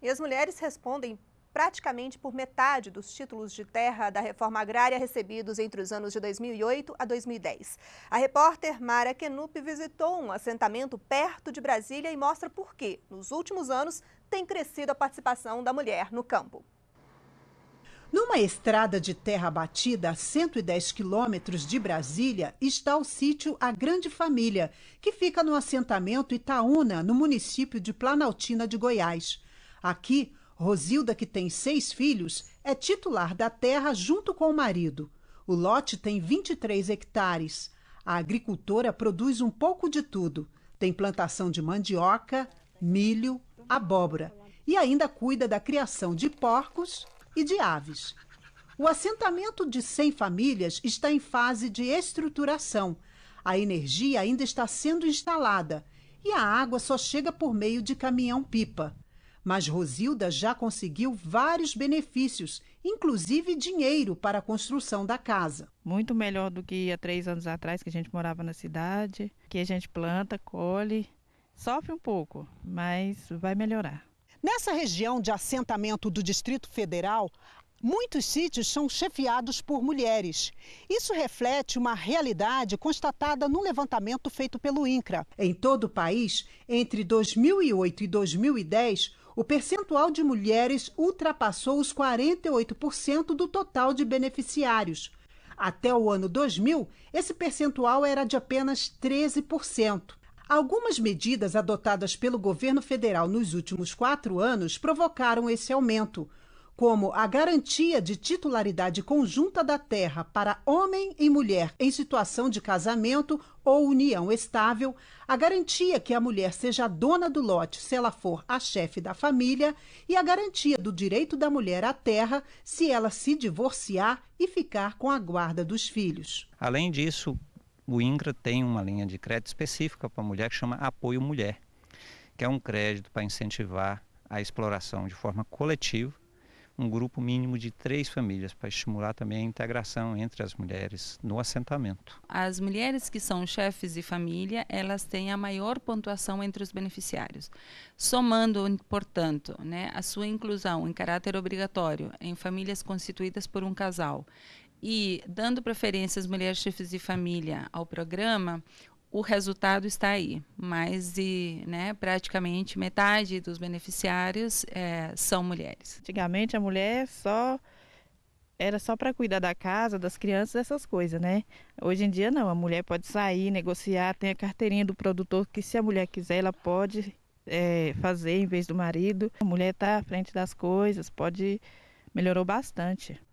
E as mulheres respondem praticamente por metade dos títulos de terra da reforma agrária recebidos entre os anos de 2008 a 2010. A repórter Mara Kenup visitou um assentamento perto de Brasília e mostra por que, nos últimos anos, tem crescido a participação da mulher no campo. Numa estrada de terra batida a 110 quilômetros de Brasília está o sítio A Grande Família, que fica no assentamento Itaúna, no município de Planaltina de Goiás. Aqui, Rosilda, que tem seis filhos, é titular da terra junto com o marido. O lote tem 23 hectares. A agricultora produz um pouco de tudo. Tem plantação de mandioca, milho, abóbora e ainda cuida da criação de porcos e de aves. O assentamento de 100 famílias está em fase de estruturação. A energia ainda está sendo instalada e a água só chega por meio de caminhão-pipa. Mas Rosilda já conseguiu vários benefícios, inclusive dinheiro para a construção da casa. Muito melhor do que há três anos atrás, que a gente morava na cidade, que a gente planta, colhe. Sofre um pouco, mas vai melhorar. Nessa região de assentamento do Distrito Federal, muitos sítios são chefiados por mulheres. Isso reflete uma realidade constatada num levantamento feito pelo INCRA. Em todo o país, entre 2008 e 2010, o percentual de mulheres ultrapassou os 48% do total de beneficiários. Até o ano 2000, esse percentual era de apenas 13%. Algumas medidas adotadas pelo governo federal nos últimos quatro anos provocaram esse aumento, como a garantia de titularidade conjunta da terra para homem e mulher em situação de casamento ou união estável, a garantia que a mulher seja a dona do lote se ela for a chefe da família e a garantia do direito da mulher à terra se ela se divorciar e ficar com a guarda dos filhos. Além disso, o INCRA tem uma linha de crédito específica para a mulher que chama Apoio Mulher, que é um crédito para incentivar a exploração de forma coletiva um grupo mínimo de três famílias, para estimular também a integração entre as mulheres no assentamento. As mulheres que são chefes de família, elas têm a maior pontuação entre os beneficiários. Somando, portanto, né, a sua inclusão em caráter obrigatório em famílias constituídas por um casal e dando preferência às mulheres chefes de família ao programa, o resultado está aí. Mais de né, praticamente metade dos beneficiários é, são mulheres. Antigamente a mulher só era só para cuidar da casa, das crianças, essas coisas, né? Hoje em dia não, a mulher pode sair, negociar, tem a carteirinha do produtor que se a mulher quiser ela pode é, fazer em vez do marido. A mulher está à frente das coisas, pode melhorou bastante.